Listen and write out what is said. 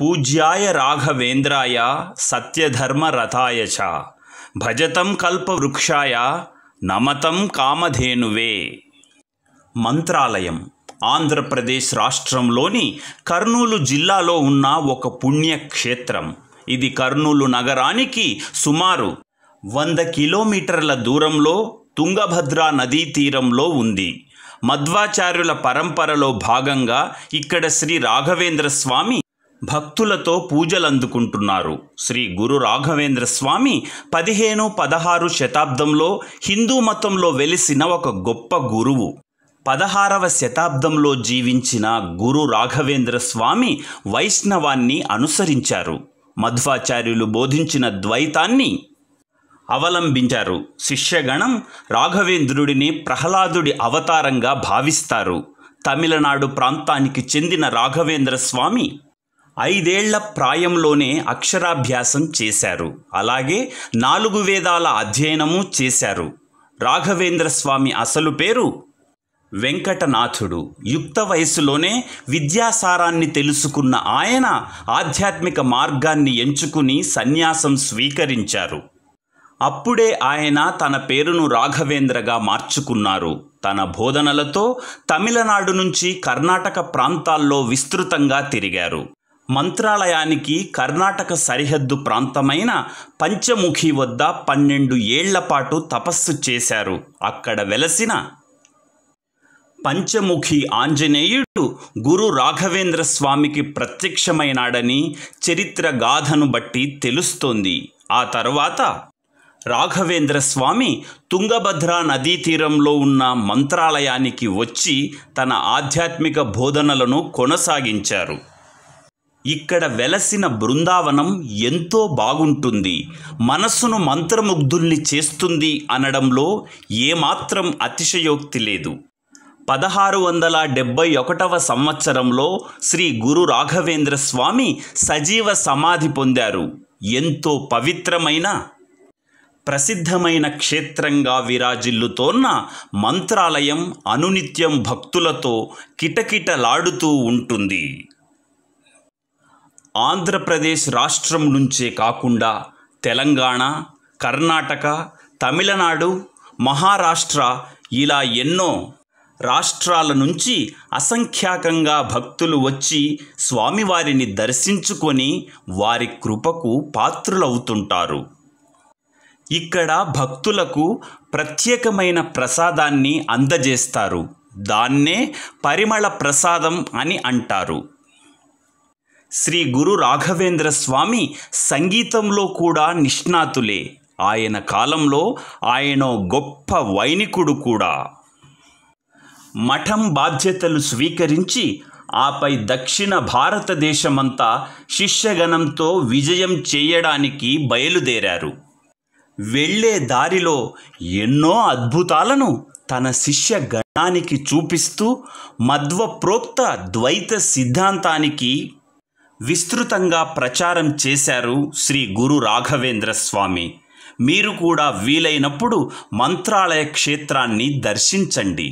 పూజ్యాయ రాఘవేంద్రాయ సత్యధర్మరథాయ చ భజతం కల్పవృక్షాయ నమతం కామధేనువే మంత్రాలయం ఆంధ్రప్రదేశ్ రాష్ట్రంలోని కర్నూలు జిల్లాలో ఉన్న ఒక పుణ్యక్షేత్రం ఇది కర్నూలు నగరానికి సుమారు వంద కిలోమీటర్ల దూరంలో తుంగభద్రా నదీ తీరంలో ఉంది మధ్వాచార్యుల పరంపరలో భాగంగా ఇక్కడ శ్రీ రాఘవేంద్ర స్వామి భక్తులతో పూజలందుకుంటున్నారు శ్రీ గురు రాఘవేంద్ర స్వామి పదిహేను పదహారు శతాబ్దంలో హిందూ మతంలో వెలిసిన ఒక గొప్ప గురువు పదహారవ శతాబ్దంలో జీవించిన గురు రాఘవేంద్ర స్వామి వైష్ణవాన్ని అనుసరించారు మధ్వాచార్యులు బోధించిన ద్వైతాన్ని అవలంబించారు శిష్యగణం రాఘవేంద్రుడిని ప్రహ్లాదుడి అవతారంగా భావిస్తారు తమిళనాడు ప్రాంతానికి చెందిన రాఘవేంద్ర స్వామి ఐదేళ్ల ప్రాయంలోనే అక్షరాభ్యాసం చేశారు అలాగే నాలుగు వేదాల అధ్యయనము చేశారు రాఘవేంద్ర స్వామి అసలు పేరు వెంకటనాథుడు యుక్త వయసులోనే విద్యాసారాన్ని తెలుసుకున్న ఆయన ఆధ్యాత్మిక మార్గాన్ని ఎంచుకుని సన్యాసం స్వీకరించారు అప్పుడే ఆయన తన పేరును రాఘవేంద్రగా మార్చుకున్నారు తన బోధనలతో తమిళనాడు నుంచి కర్ణాటక ప్రాంతాల్లో విస్తృతంగా తిరిగారు మంత్రాలయానికి కర్ణాటక సరిహద్దు ప్రాంతమైన పంచముఖి వద్ద పన్నెండు ఏళ్లపాటు తపస్సు చేశారు అక్కడ వెలసిన పంచముఖి ఆంజనేయుడు గురు రాఘవేంద్ర స్వామికి ప్రత్యక్షమైనాడని చరిత్ర గాథను బట్టి తెలుస్తోంది ఆ తర్వాత రాఘవేంద్ర స్వామి తుంగభద్రా నదీ తీరంలో ఉన్న మంత్రాలయానికి వచ్చి తన ఆధ్యాత్మిక బోధనలను కొనసాగించారు ఇక్కడ వెలసిన బృందావనం ఎంతో బాగుంటుంది మనస్సును మంత్రముగ్ధుల్ని చేస్తుంది అనడంలో ఏమాత్రం అతిశయోక్తి లేదు పదహారు వందల డెబ్భై ఒకటవ సంవత్సరంలో శ్రీ గురు రాఘవేంద్ర స్వామి సజీవ సమాధి పొందారు ఎంతో పవిత్రమైన ప్రసిద్ధమైన క్షేత్రంగా విరాజిల్లుతోన్న మంత్రాలయం అనునిత్యం భక్తులతో కిటకిటలాడుతూ ఉంటుంది ఆంధ్రప్రదేశ్ రాష్ట్రం నుంచే కాకుండా తెలంగాణ కర్ణాటక తమిళనాడు మహారాష్ట్ర ఇలా ఎన్నో రాష్ట్రాల నుంచి అసంఖ్యాకంగా భక్తులు వచ్చి స్వామివారిని దర్శించుకొని వారి కృపకు పాత్రులవుతుంటారు ఇక్కడ భక్తులకు ప్రత్యేకమైన ప్రసాదాన్ని అందజేస్తారు దాన్నే పరిమళ ప్రసాదం అని అంటారు శ్రీ గురు రాఘవేంద్ర స్వామి సంగీతంలో కూడా నిష్ణాతులే ఆయన కాలంలో ఆయన గొప్ప వైనికుడు కూడా మఠం బాధ్యతలు స్వీకరించి ఆపై దక్షిణ భారతదేశమంతా శిష్యగణంతో విజయం చేయడానికి బయలుదేరారు వెళ్ళే దారిలో ఎన్నో అద్భుతాలను తన శిష్య గణానికి చూపిస్తూ మధ్వప్రోక్త ద్వైత సిద్ధాంతానికి విస్తృతంగా ప్రచారం చేశారు శ్రీ గురు రాఘవేంద్ర స్వామి మీరు కూడా వీలైనప్పుడు మంత్రాలయ క్షేత్రాన్ని దర్శించండి